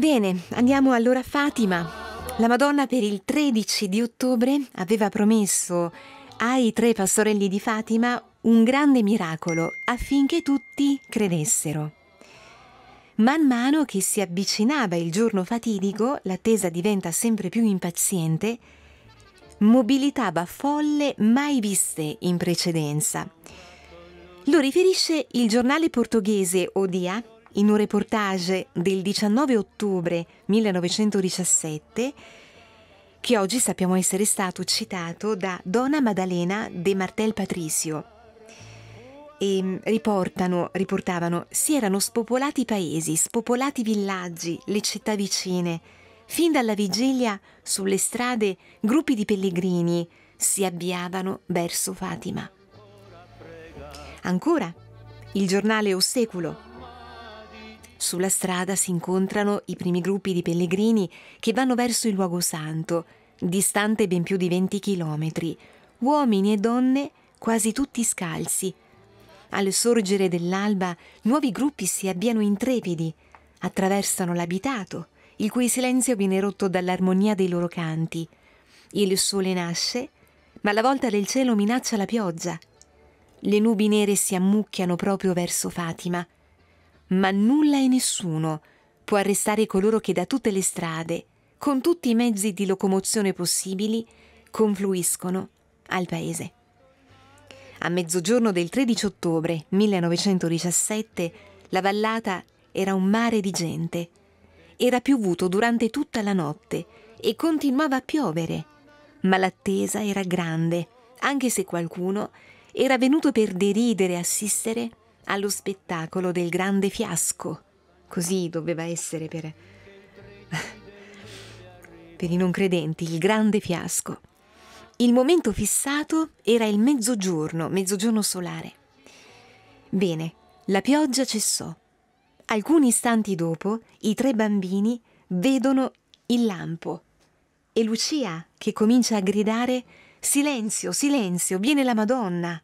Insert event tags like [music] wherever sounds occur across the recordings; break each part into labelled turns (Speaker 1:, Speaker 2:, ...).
Speaker 1: Bene, andiamo allora a Fatima. La Madonna per il 13 di ottobre aveva promesso ai tre pastorelli di Fatima un grande miracolo affinché tutti credessero. Man mano che si avvicinava il giorno fatidico, l'attesa diventa sempre più impaziente, mobilitava folle mai viste in precedenza. Lo riferisce il giornale portoghese Odia in un reportage del 19 ottobre 1917 che oggi sappiamo essere stato citato da Donna Maddalena de Martel Patricio. E mm, riportavano, si erano spopolati i paesi, spopolati i villaggi, le città vicine. Fin dalla vigilia, sulle strade, gruppi di pellegrini si avviavano verso Fatima. Ancora, il giornale Osseculo sulla strada si incontrano i primi gruppi di pellegrini che vanno verso il luogo santo, distante ben più di 20 chilometri, uomini e donne quasi tutti scalzi. Al sorgere dell'alba nuovi gruppi si avviano intrepidi, attraversano l'abitato, il cui silenzio viene rotto dall'armonia dei loro canti. Il sole nasce, ma la volta del cielo minaccia la pioggia. Le nubi nere si ammucchiano proprio verso Fatima ma nulla e nessuno può arrestare coloro che da tutte le strade, con tutti i mezzi di locomozione possibili, confluiscono al paese. A mezzogiorno del 13 ottobre 1917 la vallata era un mare di gente. Era piovuto durante tutta la notte e continuava a piovere, ma l'attesa era grande, anche se qualcuno era venuto per deridere e assistere allo spettacolo del grande fiasco. Così doveva essere per... per i non credenti, il grande fiasco. Il momento fissato era il mezzogiorno, mezzogiorno solare. Bene, la pioggia cessò. Alcuni istanti dopo, i tre bambini vedono il lampo e Lucia, che comincia a gridare, Silenzio, silenzio, viene la Madonna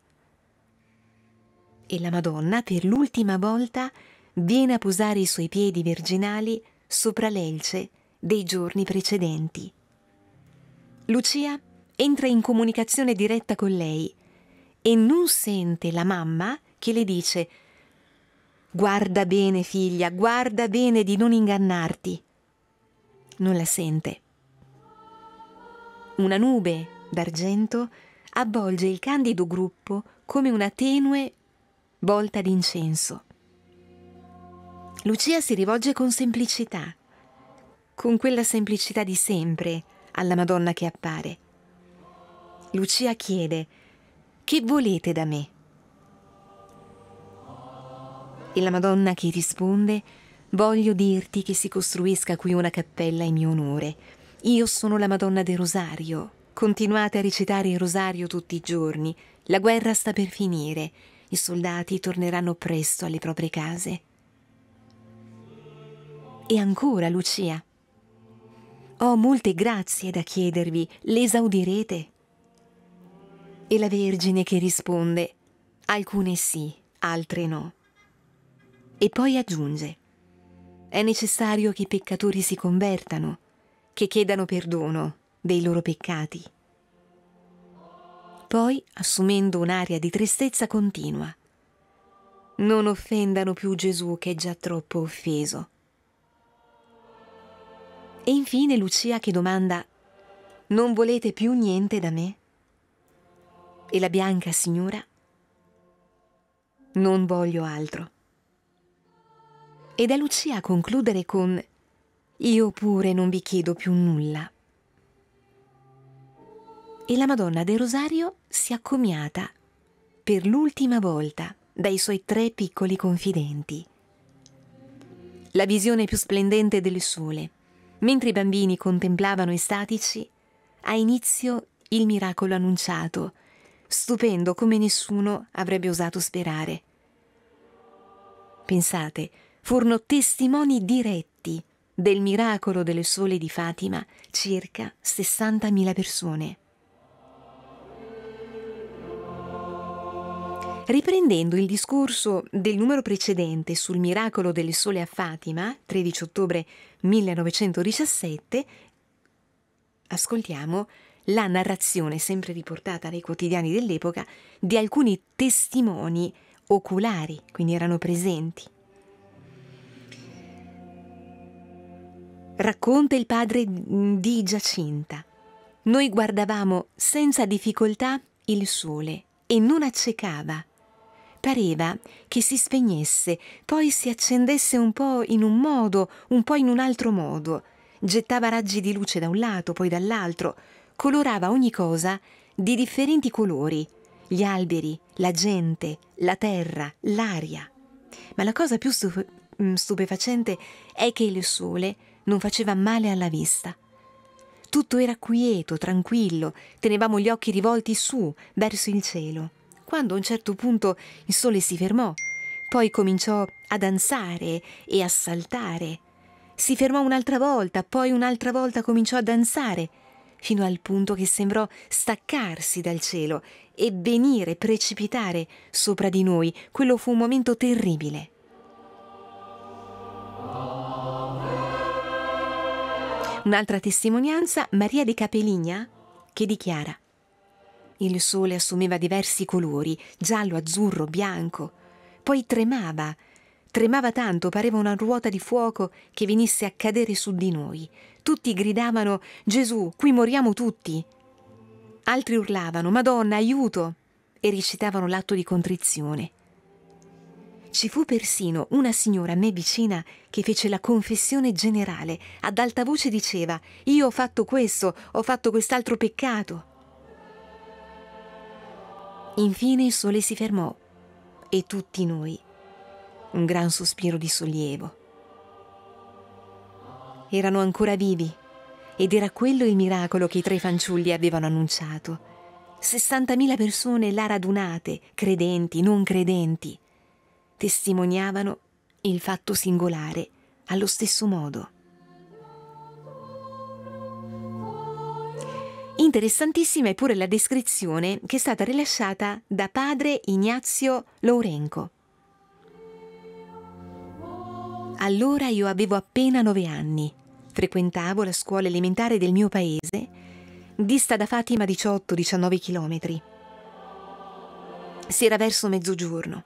Speaker 1: e la Madonna per l'ultima volta viene a posare i suoi piedi virginali sopra l'elce dei giorni precedenti. Lucia entra in comunicazione diretta con lei e non sente la mamma che le dice Guarda bene figlia, guarda bene di non ingannarti. Non la sente. Una nube d'argento avvolge il candido gruppo come una tenue volta d'incenso. Lucia si rivolge con semplicità, con quella semplicità di sempre, alla Madonna che appare. Lucia chiede, che volete da me? E la Madonna che risponde, voglio dirti che si costruisca qui una cappella in mio onore. Io sono la Madonna del Rosario. Continuate a recitare il Rosario tutti i giorni. La guerra sta per finire i soldati torneranno presto alle proprie case. E ancora, Lucia, ho molte grazie da chiedervi, le esaudirete? E la Vergine che risponde, alcune sì, altre no. E poi aggiunge, è necessario che i peccatori si convertano, che chiedano perdono dei loro peccati poi, assumendo un'aria di tristezza continua, non offendano più Gesù che è già troppo offeso. E infine Lucia che domanda, non volete più niente da me? E la bianca signora, non voglio altro. Ed è Lucia a concludere con, io pure non vi chiedo più nulla e la Madonna del Rosario si accomiata per l'ultima volta dai suoi tre piccoli confidenti. La visione più splendente del sole, mentre i bambini contemplavano estatici, ha inizio il miracolo annunciato, stupendo come nessuno avrebbe osato sperare. Pensate, furono testimoni diretti del miracolo del sole di Fatima circa 60.000 persone. Riprendendo il discorso del numero precedente sul miracolo del sole a Fatima, 13 ottobre 1917, ascoltiamo la narrazione, sempre riportata dai quotidiani dell'epoca, di alcuni testimoni oculari, quindi erano presenti. Racconta il padre di Giacinta. Noi guardavamo senza difficoltà il sole e non accecava Pareva che si spegnesse, poi si accendesse un po' in un modo, un po' in un altro modo. Gettava raggi di luce da un lato, poi dall'altro. Colorava ogni cosa di differenti colori. Gli alberi, la gente, la terra, l'aria. Ma la cosa più stu mm, stupefacente è che il sole non faceva male alla vista. Tutto era quieto, tranquillo, tenevamo gli occhi rivolti su, verso il cielo quando a un certo punto il sole si fermò, poi cominciò a danzare e a saltare. Si fermò un'altra volta, poi un'altra volta cominciò a danzare, fino al punto che sembrò staccarsi dal cielo e venire, precipitare sopra di noi. Quello fu un momento terribile. Un'altra testimonianza, Maria di Capeligna, che dichiara il sole assumeva diversi colori, giallo, azzurro, bianco. Poi tremava. Tremava tanto, pareva una ruota di fuoco che venisse a cadere su di noi. Tutti gridavano Gesù, qui moriamo tutti. Altri urlavano Madonna, aiuto! e recitavano l'atto di contrizione. Ci fu persino una signora a me vicina che fece la confessione generale, ad alta voce diceva Io ho fatto questo, ho fatto quest'altro peccato. Infine il sole si fermò e tutti noi, un gran sospiro di sollievo. Erano ancora vivi ed era quello il miracolo che i tre fanciulli avevano annunciato. 60.000 persone là radunate, credenti, non credenti, testimoniavano il fatto singolare allo stesso modo. Interessantissima è pure la descrizione che è stata rilasciata da padre Ignazio Lourenco. Allora io avevo appena nove anni, frequentavo la scuola elementare del mio paese, dista da Fatima 18-19 chilometri. Si era verso mezzogiorno.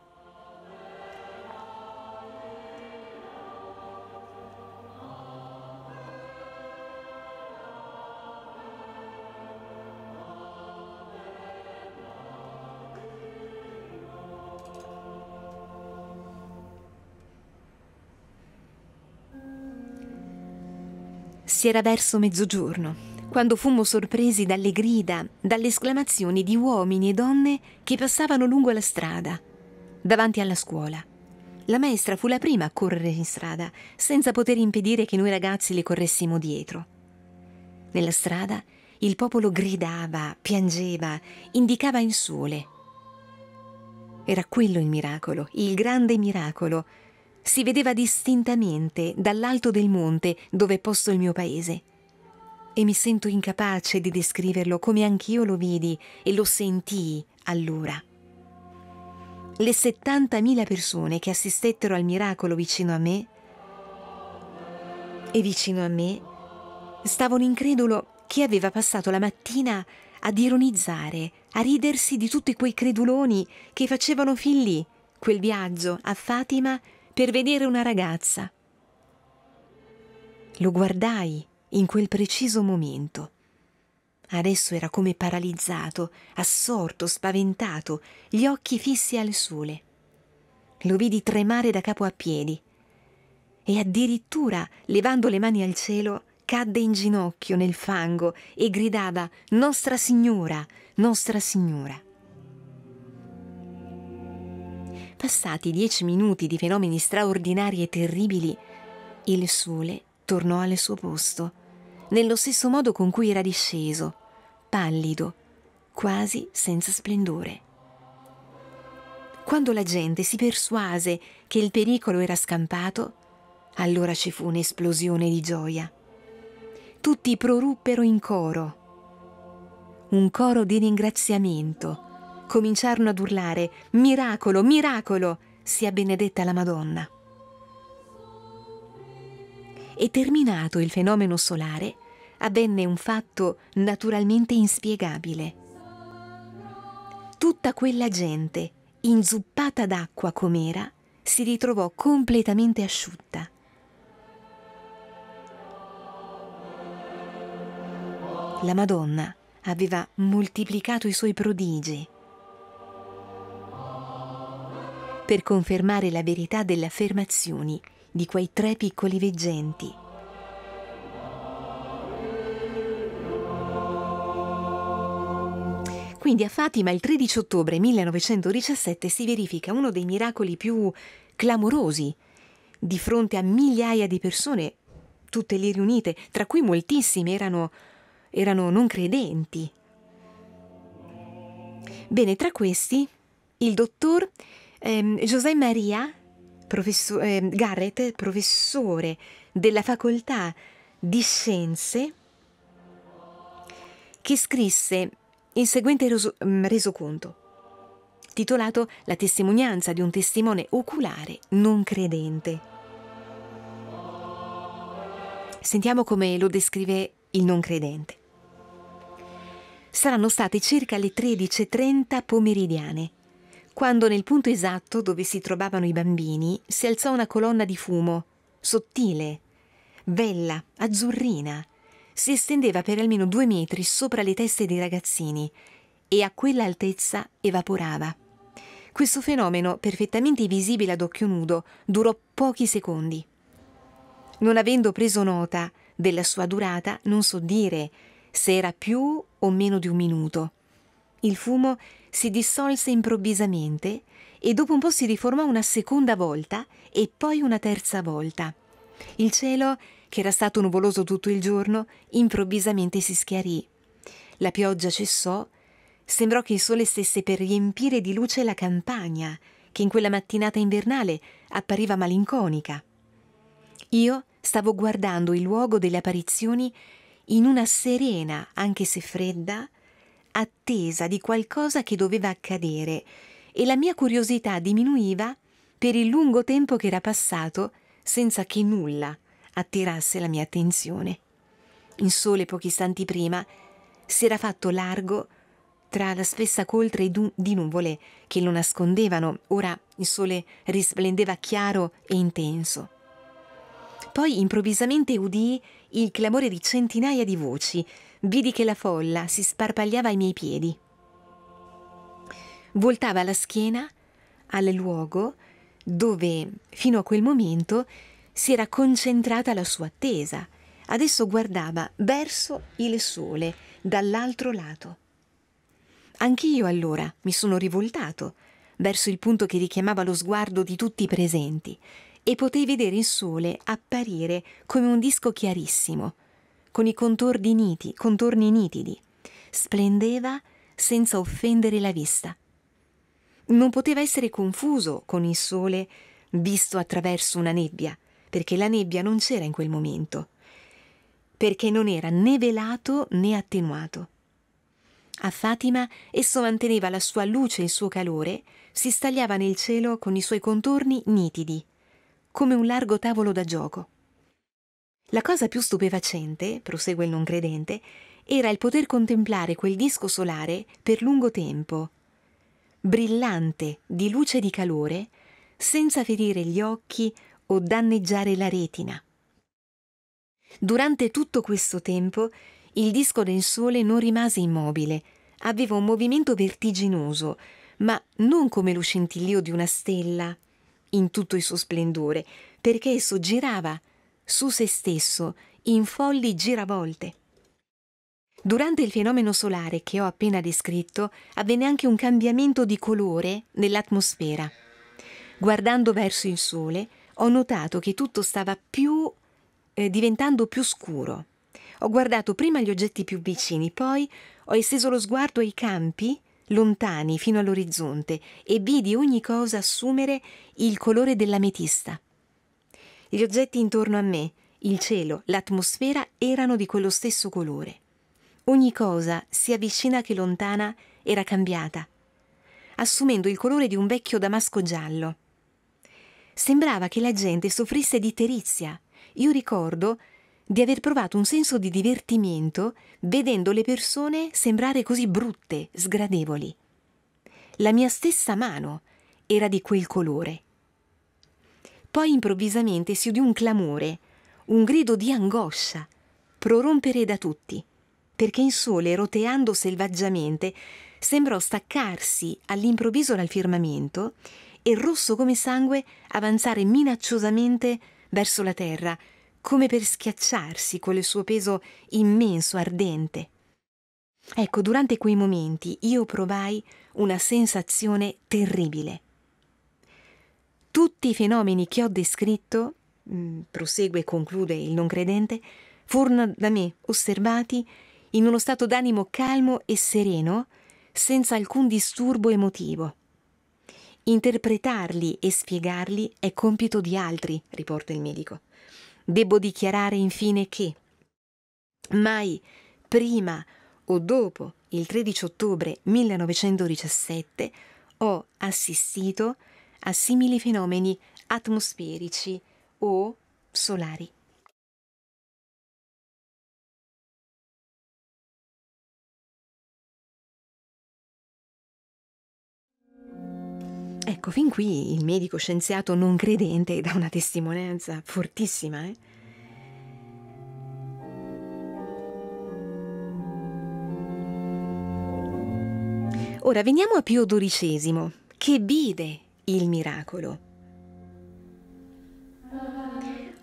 Speaker 1: Si era verso mezzogiorno, quando fummo sorpresi dalle grida, dalle esclamazioni di uomini e donne che passavano lungo la strada, davanti alla scuola. La maestra fu la prima a correre in strada, senza poter impedire che noi ragazzi le corressimo dietro. Nella strada il popolo gridava, piangeva, indicava il sole. Era quello il miracolo, il grande miracolo, si vedeva distintamente dall'alto del monte dove è posto il mio paese. E mi sento incapace di descriverlo come anch'io lo vidi e lo sentii allora. Le 70.000 persone che assistettero al miracolo vicino a me e vicino a me stavano incredulo che aveva passato la mattina ad ironizzare, a ridersi di tutti quei creduloni che facevano fin lì quel viaggio a Fatima per vedere una ragazza. Lo guardai in quel preciso momento. Adesso era come paralizzato, assorto, spaventato, gli occhi fissi al sole. Lo vidi tremare da capo a piedi e addirittura, levando le mani al cielo, cadde in ginocchio nel fango e gridava Nostra Signora, Nostra Signora. Passati dieci minuti di fenomeni straordinari e terribili, il sole tornò al suo posto, nello stesso modo con cui era disceso, pallido, quasi senza splendore. Quando la gente si persuase che il pericolo era scampato, allora ci fu un'esplosione di gioia. Tutti proruppero in coro, un coro di ringraziamento cominciarono ad urlare Miracolo, miracolo, sia benedetta la Madonna. E terminato il fenomeno solare, avvenne un fatto naturalmente inspiegabile. Tutta quella gente, inzuppata d'acqua com'era, si ritrovò completamente asciutta. La Madonna aveva moltiplicato i suoi prodigi per confermare la verità delle affermazioni di quei tre piccoli veggenti. Quindi a Fatima il 13 ottobre 1917 si verifica uno dei miracoli più clamorosi di fronte a migliaia di persone, tutte lì riunite, tra cui moltissime erano, erano non credenti. Bene, tra questi il dottor eh, José Maria professor, eh, Garrett, professore della facoltà di scienze, che scrisse il seguente reso, mm, resoconto, titolato La testimonianza di un testimone oculare non credente. Sentiamo come lo descrive il non credente. Saranno state circa le 13.30 pomeridiane quando nel punto esatto dove si trovavano i bambini si alzò una colonna di fumo, sottile, bella, azzurrina. Si estendeva per almeno due metri sopra le teste dei ragazzini e a quell'altezza evaporava. Questo fenomeno, perfettamente visibile ad occhio nudo, durò pochi secondi. Non avendo preso nota della sua durata, non so dire se era più o meno di un minuto. Il fumo si dissolse improvvisamente e dopo un po' si riformò una seconda volta e poi una terza volta. Il cielo, che era stato nuvoloso tutto il giorno, improvvisamente si schiarì. La pioggia cessò, sembrò che il sole stesse per riempire di luce la campagna, che in quella mattinata invernale appariva malinconica. Io stavo guardando il luogo delle apparizioni in una serena, anche se fredda, attesa di qualcosa che doveva accadere e la mia curiosità diminuiva per il lungo tempo che era passato senza che nulla attirasse la mia attenzione. In sole pochi istanti prima si era fatto largo tra la spessa coltre di nuvole che lo nascondevano, ora il sole risplendeva chiaro e intenso. Poi improvvisamente udii il clamore di centinaia di voci vidi che la folla si sparpagliava ai miei piedi. Voltava la schiena al luogo dove, fino a quel momento, si era concentrata la sua attesa. Adesso guardava verso il sole, dall'altro lato. Anch'io allora mi sono rivoltato verso il punto che richiamava lo sguardo di tutti i presenti e potei vedere il sole apparire come un disco chiarissimo, con i contorni nitidi, contorni nitidi. Splendeva senza offendere la vista. Non poteva essere confuso con il sole visto attraverso una nebbia, perché la nebbia non c'era in quel momento, perché non era né velato né attenuato. A Fatima esso manteneva la sua luce e il suo calore, si stagliava nel cielo con i suoi contorni nitidi, come un largo tavolo da gioco. La cosa più stupefacente, prosegue il non credente, era il poter contemplare quel disco solare per lungo tempo, brillante di luce e di calore, senza ferire gli occhi o danneggiare la retina. Durante tutto questo tempo il disco del Sole non rimase immobile, aveva un movimento vertiginoso, ma non come lo scintillio di una stella in tutto il suo splendore, perché esso girava su se stesso in folli giravolte. Durante il fenomeno solare che ho appena descritto avvenne anche un cambiamento di colore nell'atmosfera. Guardando verso il sole ho notato che tutto stava più eh, diventando più scuro. Ho guardato prima gli oggetti più vicini, poi ho esteso lo sguardo ai campi lontani fino all'orizzonte e vidi ogni cosa assumere il colore dell'ametista. Gli oggetti intorno a me, il cielo, l'atmosfera erano di quello stesso colore. Ogni cosa, sia vicina che lontana, era cambiata, assumendo il colore di un vecchio damasco giallo. Sembrava che la gente soffrisse di terizia. Io ricordo di aver provato un senso di divertimento vedendo le persone sembrare così brutte, sgradevoli. La mia stessa mano era di quel colore. Poi improvvisamente si udì un clamore, un grido di angoscia, prorompere da tutti, perché in sole, roteando selvaggiamente, sembrò staccarsi all'improvviso dal firmamento e rosso come sangue avanzare minacciosamente verso la terra, come per schiacciarsi con il suo peso immenso, ardente. Ecco, durante quei momenti io provai una sensazione terribile. Tutti i fenomeni che ho descritto, mm, prosegue e conclude il non credente, furono da me osservati in uno stato d'animo calmo e sereno, senza alcun disturbo emotivo. Interpretarli e spiegarli è compito di altri, riporta il medico. Devo dichiarare infine che mai prima o dopo il 13 ottobre 1917 ho assistito a a simili fenomeni atmosferici o solari. Ecco, fin qui il medico scienziato non credente dà una testimonianza fortissima. Eh? Ora veniamo a Pio XII, che vide il miracolo.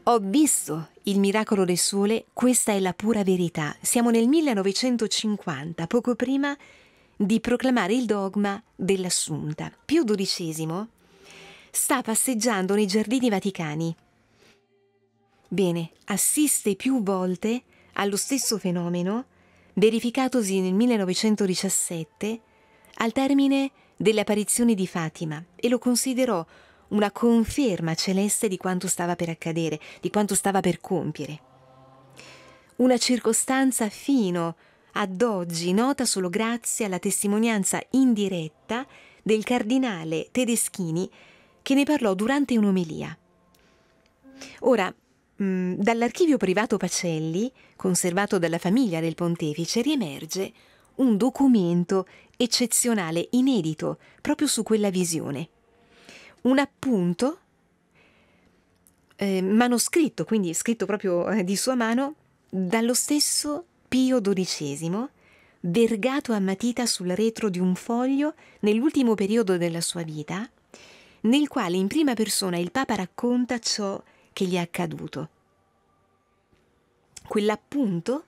Speaker 1: Ho visto il miracolo del sole, questa è la pura verità. Siamo nel 1950, poco prima di proclamare il dogma dell'assunta. Pio XII sta passeggiando nei giardini vaticani. Bene, assiste più volte allo stesso fenomeno verificatosi nel 1917 al termine delle apparizioni di Fatima e lo considerò una conferma celeste di quanto stava per accadere, di quanto stava per compiere. Una circostanza fino ad oggi nota solo grazie alla testimonianza indiretta del cardinale Tedeschini che ne parlò durante un'omelia. Ora, mm, dall'archivio privato Pacelli, conservato dalla famiglia del pontefice, riemerge un documento eccezionale, inedito, proprio su quella visione. Un appunto eh, manoscritto, quindi scritto proprio eh, di sua mano, dallo stesso Pio XII, vergato a matita sul retro di un foglio nell'ultimo periodo della sua vita, nel quale in prima persona il Papa racconta ciò che gli è accaduto. Quell'appunto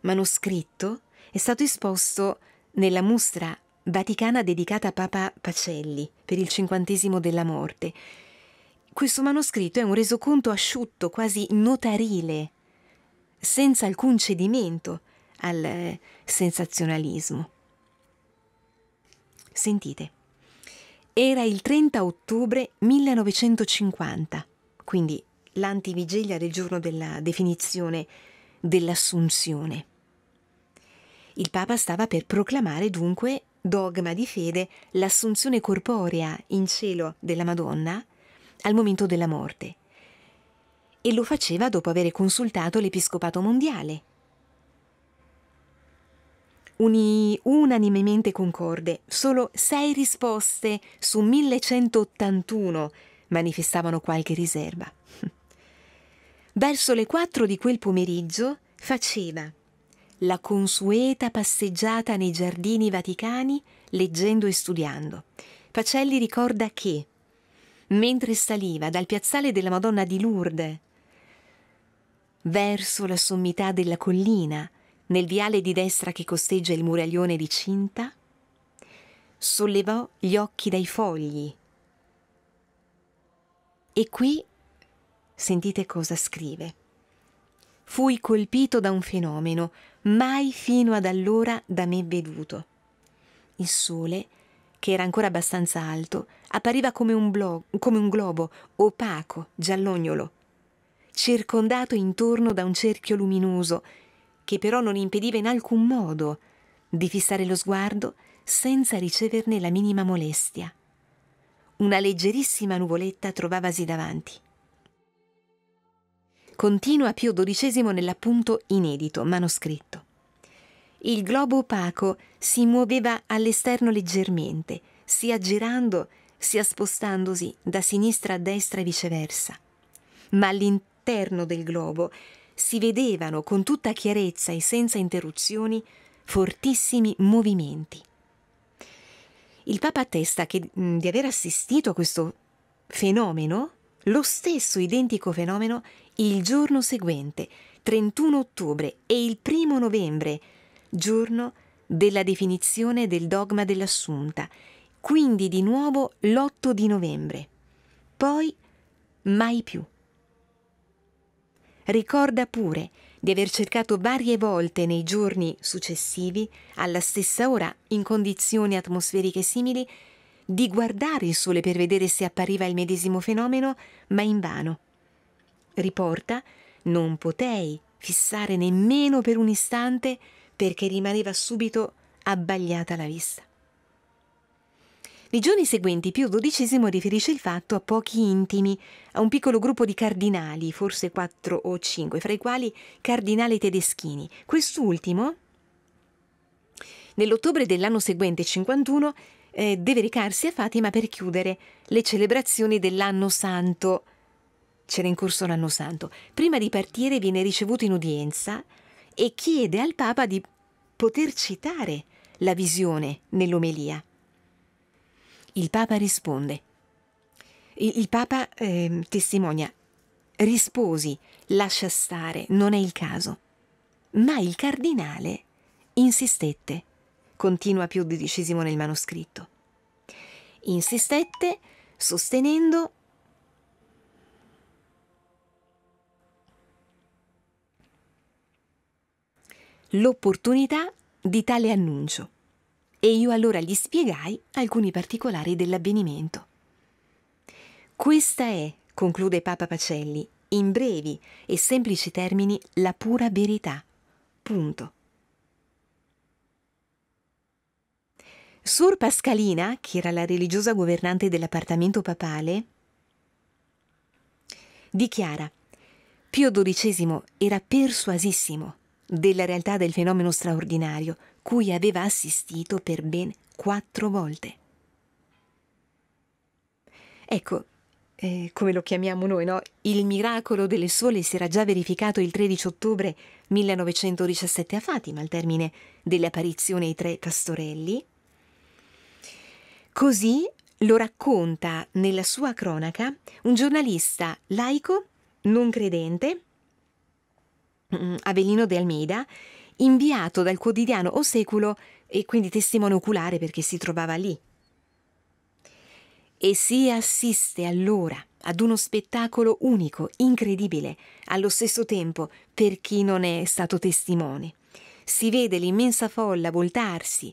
Speaker 1: manoscritto è stato esposto nella mostra vaticana dedicata a Papa Pacelli per il cinquantesimo della morte, questo manoscritto è un resoconto asciutto, quasi notarile, senza alcun cedimento al eh, sensazionalismo. Sentite, era il 30 ottobre 1950, quindi l'antivigilia del giorno della definizione dell'assunzione. Il Papa stava per proclamare dunque dogma di fede l'assunzione corporea in cielo della Madonna al momento della morte. E lo faceva dopo aver consultato l'Episcopato Mondiale. Uni, unanimemente concorde, solo sei risposte su 1181 manifestavano qualche riserva. [laughs] Verso le quattro di quel pomeriggio faceva la consueta passeggiata nei giardini vaticani leggendo e studiando. Pacelli ricorda che, mentre saliva dal piazzale della Madonna di Lourdes verso la sommità della collina, nel viale di destra che costeggia il muraglione di cinta, sollevò gli occhi dai fogli. E qui sentite cosa scrive. Fui colpito da un fenomeno, mai fino ad allora da me veduto. Il sole, che era ancora abbastanza alto, appariva come un, blo- come un globo opaco, giallognolo, circondato intorno da un cerchio luminoso, che però non impediva in alcun modo di fissare lo sguardo senza riceverne la minima molestia. Una leggerissima nuvoletta trovavasi davanti continua Pio XII nell'appunto inedito, manoscritto. Il globo opaco si muoveva all'esterno leggermente, sia girando sia spostandosi da sinistra a destra e viceversa. Ma all'interno del globo si vedevano con tutta chiarezza e senza interruzioni fortissimi movimenti. Il Papa attesta che, di aver assistito a questo fenomeno lo stesso identico fenomeno il giorno seguente, 31 ottobre e il primo novembre, giorno della definizione del dogma dell'assunta, quindi di nuovo l'8 di novembre. Poi mai più. Ricorda pure di aver cercato varie volte nei giorni successivi, alla stessa ora, in condizioni atmosferiche simili, di guardare il sole per vedere se appariva il medesimo fenomeno, ma invano. Riporta, non potei fissare nemmeno per un istante perché rimaneva subito abbagliata la vista. Nei giorni seguenti Pio XII riferisce il fatto a pochi intimi, a un piccolo gruppo di cardinali, forse quattro o cinque, fra i quali cardinali Tedeschini. Quest'ultimo, nell'ottobre dell'anno seguente, 51, eh, deve recarsi a Fatima per chiudere le celebrazioni dell'anno santo. C'era in corso l'anno santo. Prima di partire viene ricevuto in udienza e chiede al Papa di poter citare la visione nell'omelia. Il Papa risponde. Il, il Papa eh, testimonia, risposi, lascia stare, non è il caso. Ma il cardinale insistette continua più di dicesimo nel manoscritto. Insistette sostenendo l'opportunità di tale annuncio e io allora gli spiegai alcuni particolari dell'avvenimento. Questa è, conclude Papa Pacelli, in brevi e semplici termini la pura verità. Punto. Sur Pascalina, che era la religiosa governante dell'appartamento papale, dichiara Pio XII era persuasissimo della realtà del fenomeno straordinario cui aveva assistito per ben quattro volte. Ecco, eh, come lo chiamiamo noi, no? Il miracolo delle sole si era già verificato il 13 ottobre 1917 a Fatima, al termine delle apparizioni ai tre pastorelli. Così lo racconta nella sua cronaca un giornalista laico, non credente, mm, Avelino de Almeida, inviato dal quotidiano O Seculo e quindi testimone oculare perché si trovava lì. E si assiste allora ad uno spettacolo unico, incredibile, allo stesso tempo per chi non è stato testimone. Si vede l'immensa folla voltarsi,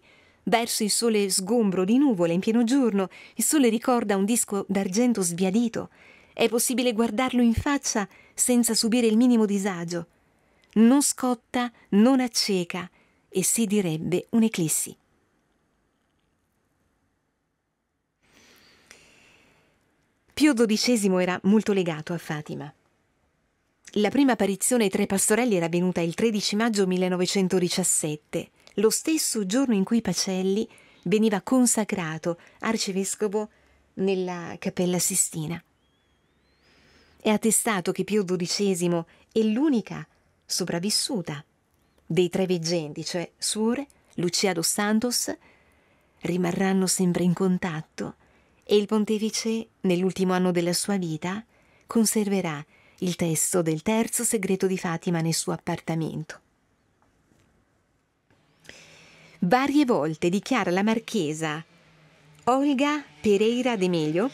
Speaker 1: verso il sole sgombro di nuvole in pieno giorno, il sole ricorda un disco d'argento sbiadito. È possibile guardarlo in faccia senza subire il minimo disagio. Non scotta, non acceca e si direbbe un'eclissi. Pio XII era molto legato a Fatima. La prima apparizione tra i pastorelli era avvenuta il 13 maggio 1917 lo stesso giorno in cui Pacelli veniva consacrato arcivescovo nella Cappella Sistina. È attestato che Pio XII è l'unica sopravvissuta dei tre veggenti, cioè Suore, Lucia dos Santos, rimarranno sempre in contatto e il pontefice, nell'ultimo anno della sua vita, conserverà il testo del terzo segreto di Fatima nel suo appartamento varie volte dichiara la marchesa Olga Pereira de Meglio,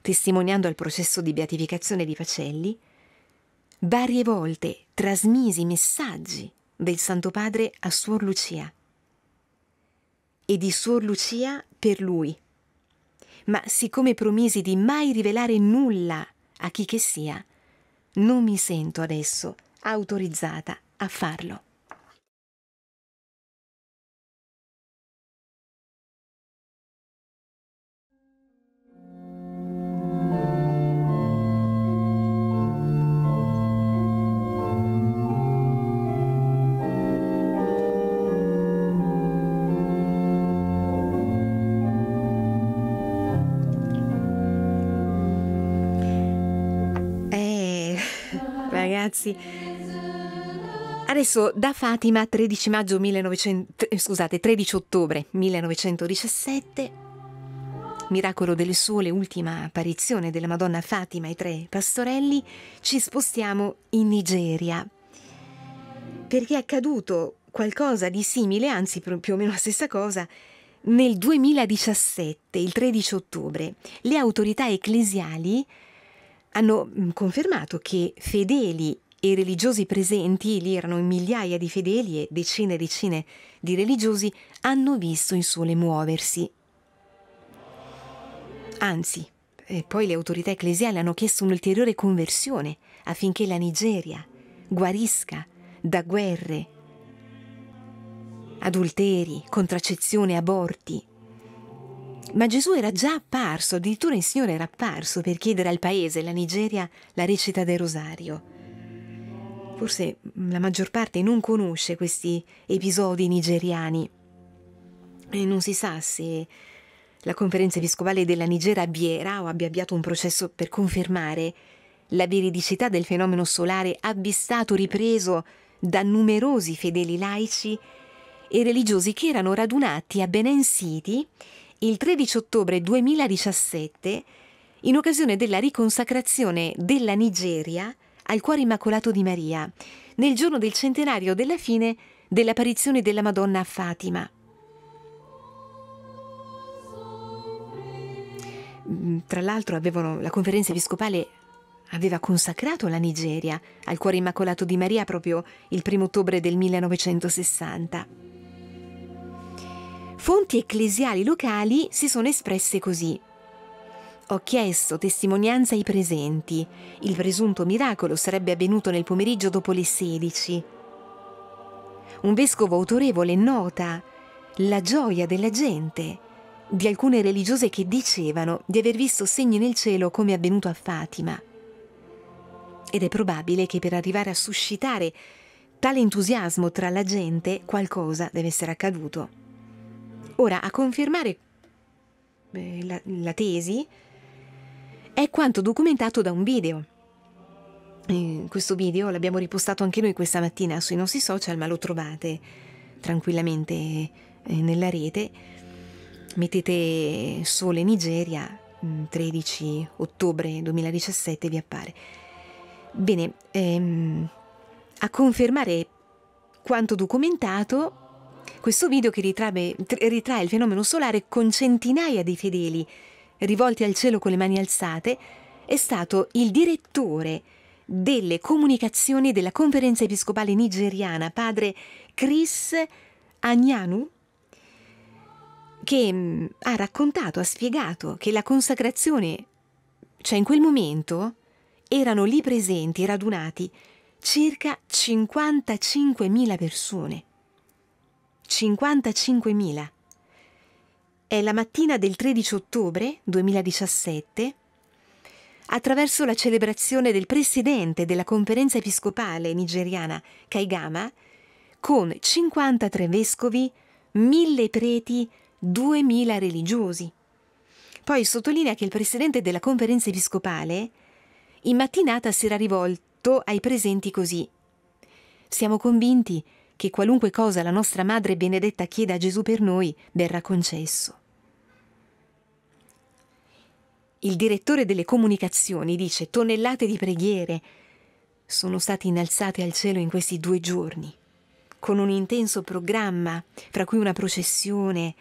Speaker 1: testimoniando al processo di beatificazione di Pacelli, varie volte trasmisi messaggi del Santo Padre a Suor Lucia e di Suor Lucia per lui. Ma siccome promisi di mai rivelare nulla a chi che sia, non mi sento adesso autorizzata a farlo. ragazzi. Adesso da Fatima, 13, 1900, scusate, 13 ottobre 1917, Miracolo del Sole, ultima apparizione della Madonna Fatima e tre pastorelli, ci spostiamo in Nigeria. Perché è accaduto qualcosa di simile, anzi più o meno la stessa cosa, nel 2017, il 13 ottobre, le autorità ecclesiali hanno mm, confermato che fedeli e religiosi presenti, lì erano migliaia di fedeli e decine e decine di religiosi, hanno visto il sole muoversi. Anzi, eh, poi le autorità ecclesiali hanno chiesto un'ulteriore conversione affinché la Nigeria guarisca da guerre, adulteri, contraccezione, aborti, ma Gesù era già apparso, addirittura il Signore era apparso per chiedere al paese, la Nigeria, la recita del rosario. Forse mm, la maggior parte non conosce questi episodi nigeriani e non si sa se la conferenza episcopale della Nigeria abbiera o abbia avviato un processo per confermare la veridicità del fenomeno solare abbistato, ripreso da numerosi fedeli laici e religiosi che erano radunati a Benen City il 13 ottobre 2017, in occasione della riconsacrazione della Nigeria al cuore immacolato di Maria, nel giorno del centenario della fine dell'apparizione della Madonna a Fatima. Mm, tra l'altro la conferenza episcopale aveva consacrato la Nigeria al cuore immacolato di Maria proprio il 1 ottobre del 1960. Fonti ecclesiali locali si sono espresse così. Ho chiesto testimonianza ai presenti. Il presunto miracolo sarebbe avvenuto nel pomeriggio dopo le 16. Un vescovo autorevole nota la gioia della gente, di alcune religiose che dicevano di aver visto segni nel cielo come avvenuto a Fatima. Ed è probabile che per arrivare a suscitare tale entusiasmo tra la gente qualcosa deve essere accaduto. Ora, a confermare eh, la, la tesi è quanto documentato da un video. Eh, questo video l'abbiamo ripostato anche noi questa mattina sui nostri social, ma lo trovate tranquillamente eh, nella rete. Mettete Sole Nigeria, 13 mm, ottobre 2017 vi appare. Bene, ehm, a confermare quanto documentato questo video che ritrae, ritrae il fenomeno solare con centinaia di fedeli rivolti al cielo con le mani alzate è stato il direttore delle comunicazioni della conferenza episcopale nigeriana, padre Chris Agnanu, che mm, ha raccontato, ha spiegato che la consacrazione, cioè in quel momento, erano lì presenti, radunati, circa 55.000 persone. 55.000. È la mattina del 13 ottobre 2017 attraverso la celebrazione del presidente della conferenza episcopale nigeriana Kaigama, con 53 vescovi, 1000 preti, 2000 religiosi. Poi sottolinea che il presidente della conferenza episcopale in mattinata si era rivolto ai presenti così. Siamo convinti che qualunque cosa la nostra Madre Benedetta chieda a Gesù per noi verrà concesso. Il direttore delle comunicazioni dice tonnellate di preghiere sono state innalzate al cielo in questi due giorni, con un intenso programma, fra cui una processione,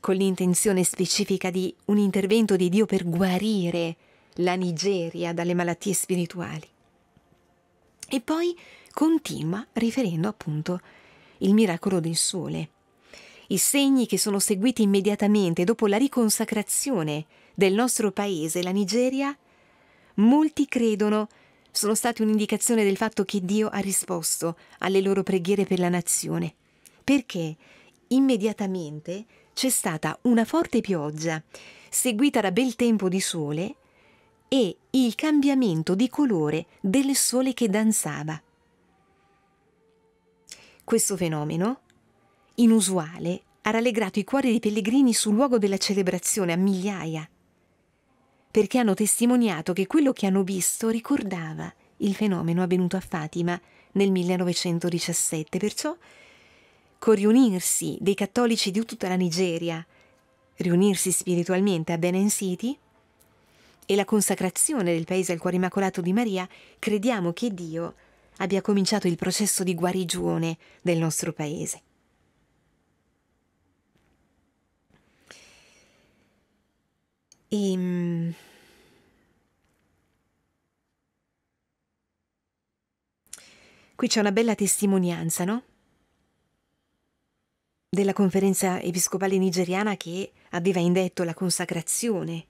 Speaker 1: con l'intenzione specifica di un intervento di Dio per guarire la Nigeria dalle malattie spirituali. E poi continua riferendo appunto il miracolo del sole. I segni che sono seguiti immediatamente dopo la riconsacrazione del nostro paese, la Nigeria, molti credono sono stati un'indicazione del fatto che Dio ha risposto alle loro preghiere per la nazione, perché immediatamente c'è stata una forte pioggia, seguita da bel tempo di sole e il cambiamento di colore del sole che danzava. Questo fenomeno, inusuale, ha rallegrato i cuori dei pellegrini sul luogo della celebrazione a migliaia, perché hanno testimoniato che quello che hanno visto ricordava il fenomeno avvenuto a Fatima nel 1917. Perciò, con riunirsi dei cattolici di tutta la Nigeria, riunirsi spiritualmente a Benin City e la consacrazione del paese al cuore immacolato di Maria, crediamo che Dio abbia cominciato il processo di guarigione del nostro paese. E, ehm, qui c'è una bella testimonianza, no? Della conferenza episcopale nigeriana che aveva indetto la consacrazione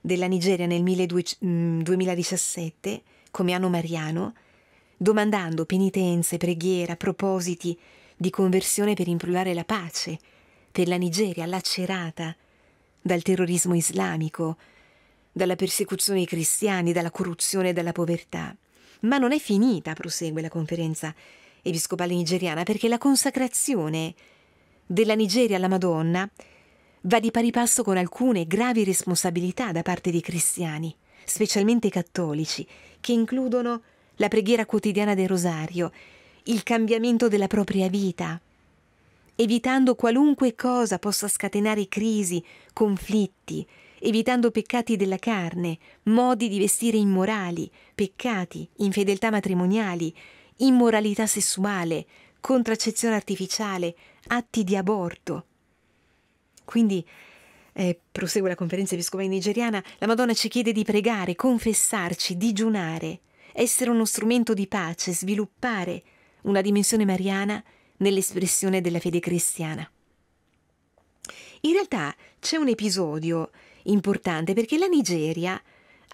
Speaker 1: della Nigeria nel 2017 mm, come anno mariano domandando penitenze, preghiera, propositi di conversione per implorare la pace, per la Nigeria lacerata dal terrorismo islamico, dalla persecuzione dei cristiani, dalla corruzione e dalla povertà. Ma non è finita, prosegue la conferenza episcopale nigeriana, perché la consacrazione della Nigeria alla Madonna va di pari passo con alcune gravi responsabilità da parte dei cristiani, specialmente cattolici, che includono la preghiera quotidiana del rosario, il cambiamento della propria vita, evitando qualunque cosa possa scatenare crisi, conflitti, evitando peccati della carne, modi di vestire immorali, peccati, infedeltà matrimoniali, immoralità sessuale, contraccezione artificiale, atti di aborto. Quindi, eh, prosegue la conferenza episcopale nigeriana, la Madonna ci chiede di pregare, confessarci, digiunare, essere uno strumento di pace, sviluppare una dimensione mariana nell'espressione della fede cristiana. In realtà c'è un episodio importante perché la Nigeria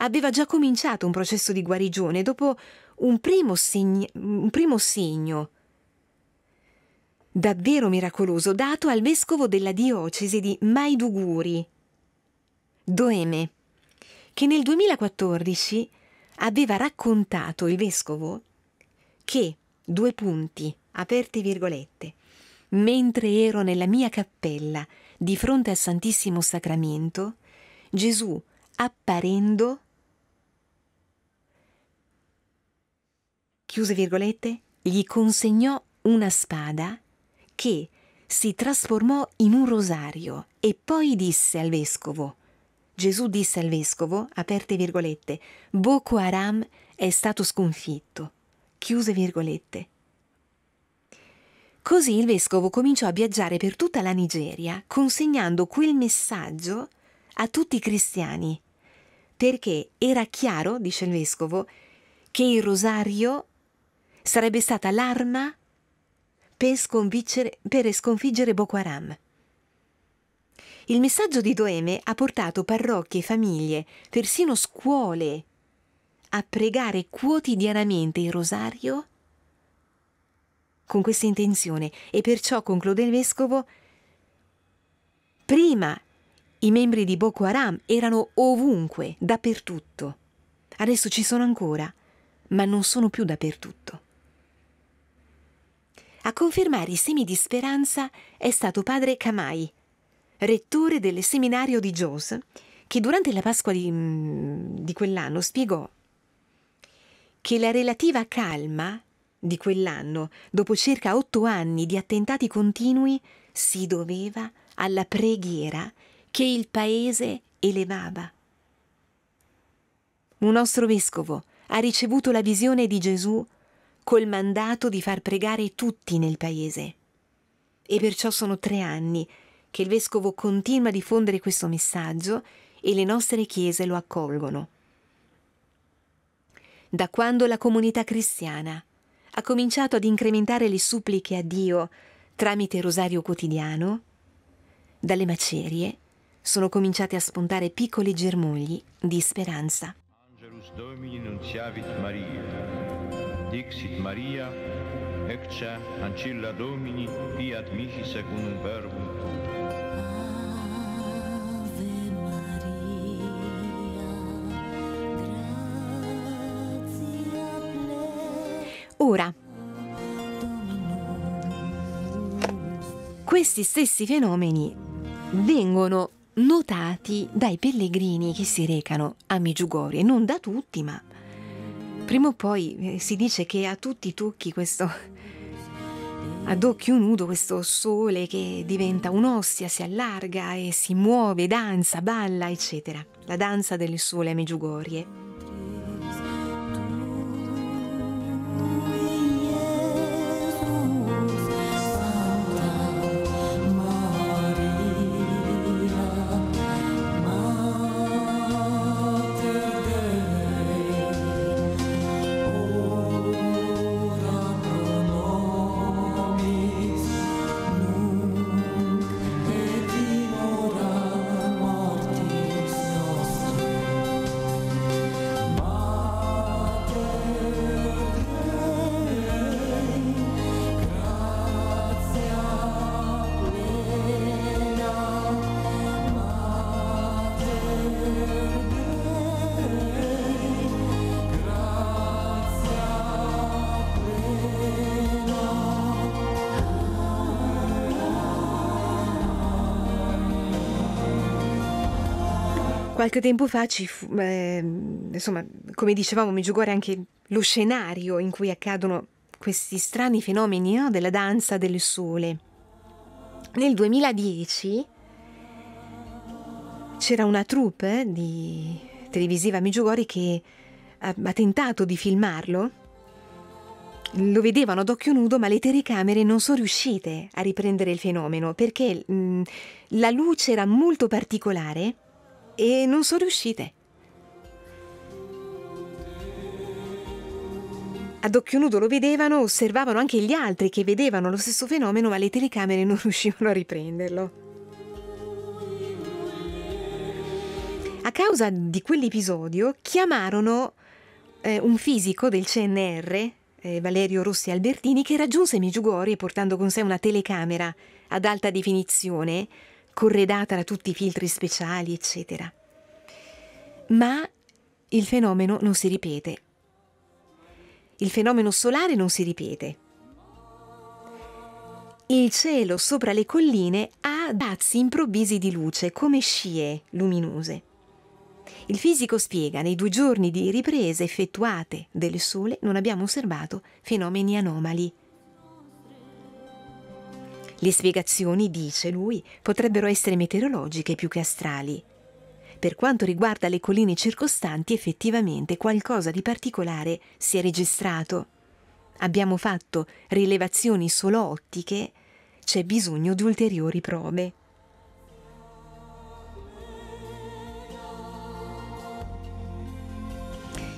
Speaker 1: aveva già cominciato un processo di guarigione dopo un primo, segno, un primo segno davvero miracoloso dato al vescovo della diocesi di Maiduguri, Doeme, che nel 2014 aveva raccontato il vescovo che, due punti, aperte virgolette, mentre ero nella mia cappella di fronte al Santissimo Sacramento, Gesù apparendo, chiuse virgolette, gli consegnò una spada che si trasformò in un rosario e poi disse al vescovo Gesù disse al vescovo, aperte virgolette, Boko Haram è stato sconfitto, chiuse virgolette. Così il vescovo cominciò a viaggiare per tutta la Nigeria, consegnando quel messaggio a tutti i cristiani, perché era chiaro, dice il vescovo, che il rosario sarebbe stata l'arma per sconfiggere, per sconfiggere Boko Haram. Il messaggio di Doeme ha portato parrocchie, famiglie, persino scuole a pregare quotidianamente il rosario con questa intenzione e perciò, conclude il vescovo, prima i membri di Boko Haram erano ovunque, dappertutto. Adesso ci sono ancora, ma non sono più dappertutto. A confermare i semi di speranza è stato padre Kamai, rettore del seminario di Jos, che durante la Pasqua di, mm, di quell'anno spiegò che la relativa calma di quell'anno, dopo circa otto anni di attentati continui, si doveva alla preghiera che il paese elevava. Un nostro vescovo ha ricevuto la visione di Gesù col mandato di far pregare tutti nel paese. E perciò sono tre anni che il vescovo continua a diffondere questo messaggio e le nostre chiese lo accolgono. Da quando la comunità cristiana ha cominciato ad incrementare le suppliche a Dio tramite rosario quotidiano, dalle macerie sono cominciate a spuntare piccoli germogli di speranza. Angelus Domini nunziavit Maria, dixit Maria, ecce ancilla Domini, fiat mihi secundum verbum ora. Questi stessi fenomeni vengono notati dai pellegrini che si recano a Meggiugorie, non da tutti, ma prima o poi eh, si dice che a tutti tocchi questo [laughs] ad occhio nudo questo sole che diventa un'ossia, si allarga e si muove, danza, balla, eccetera. La danza del sole a Meggiugorie. Qualche tempo fa ci fu, eh, insomma, come dicevamo, mi giugò anche lo scenario in cui accadono questi strani fenomeni no? della danza del sole. Nel 2010 c'era una troupe di televisiva Migiugori che ha, ha tentato di filmarlo. Lo vedevano ad occhio nudo, ma le telecamere non sono riuscite a riprendere il fenomeno perché mh, la luce era molto particolare e non sono riuscite. Ad occhio nudo lo vedevano, osservavano anche gli altri che vedevano lo stesso fenomeno, ma le telecamere non [laughs] riuscivano a riprenderlo. A causa di quell'episodio chiamarono eh, un fisico del CNR, eh, Valerio Rossi Albertini, che raggiunse Migiugori portando con sé una telecamera ad alta definizione corredata da tutti i filtri speciali, eccetera. Ma il fenomeno non si ripete. Il fenomeno solare non si ripete. Il cielo sopra le colline ha dazi improvvisi di luce come scie luminose. Il fisico spiega, nei due giorni di riprese effettuate del Sole non abbiamo osservato fenomeni anomali le spiegazioni, dice lui, potrebbero essere meteorologiche più che astrali. Per quanto riguarda le colline circostanti, effettivamente qualcosa di particolare si è registrato. Abbiamo fatto rilevazioni solo ottiche, c'è bisogno di ulteriori prove.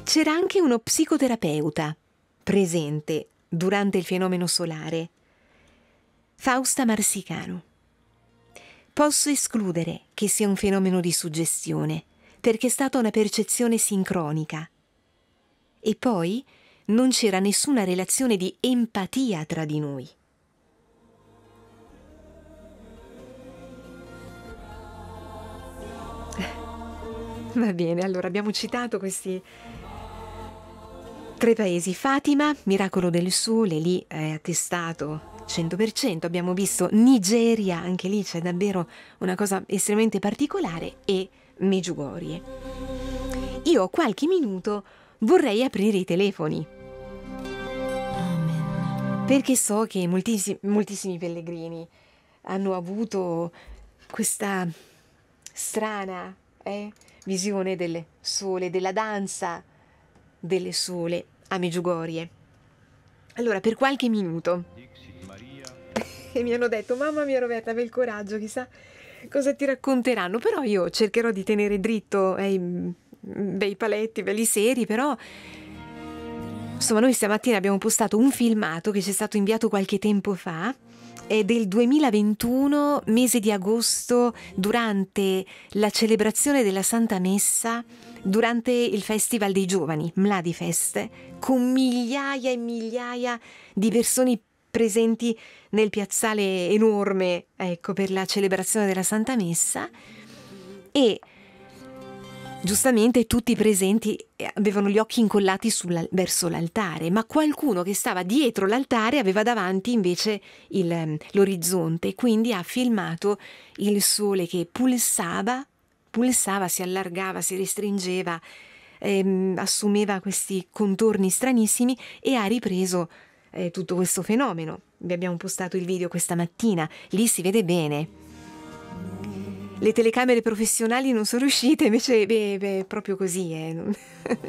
Speaker 1: C'era anche uno psicoterapeuta presente durante il fenomeno solare Fausta Marsicano. Posso escludere che sia un fenomeno di suggestione, perché è stata una percezione sincronica. E poi non c'era nessuna relazione di empatia tra di noi. [laughs] Va bene, allora abbiamo citato questi tre paesi. Fatima, Miracolo del Sole, lì è attestato 100%, abbiamo visto Nigeria, anche lì c'è davvero una cosa estremamente particolare, e Meggiugorie. Io qualche minuto vorrei aprire i telefoni. Perché so che moltissimi, moltissimi pellegrini hanno avuto questa strana eh, visione del sole, della danza delle sole a Meggiugorie. Allora, per qualche minuto [laughs] e mi hanno detto mamma mia Roberta, avevi il coraggio, chissà cosa ti racconteranno, però io cercherò di tenere dritto ai eh, mm, bei paletti, belli seri, però... Insomma, noi stamattina abbiamo postato un filmato che ci è stato inviato qualche tempo fa è del 2021, mese di agosto, durante la celebrazione della Santa Messa, durante il Festival dei Giovani, Mladifest, con migliaia e migliaia di persone presenti nel piazzale enorme ecco, per la celebrazione della Santa Messa e giustamente tutti i presenti eh, avevano gli occhi incollati sulla, verso l'altare, ma qualcuno che stava dietro l'altare aveva davanti invece mm, l'orizzonte, quindi ha filmato il sole che pulsava, pulsava, si allargava, si restringeva, ehm, assumeva questi contorni stranissimi e ha ripreso eh, tutto questo fenomeno. Vi abbiamo postato il video questa mattina, lì si vede bene. Le telecamere professionali non sono riuscite, invece beh, beh, proprio così. Eh.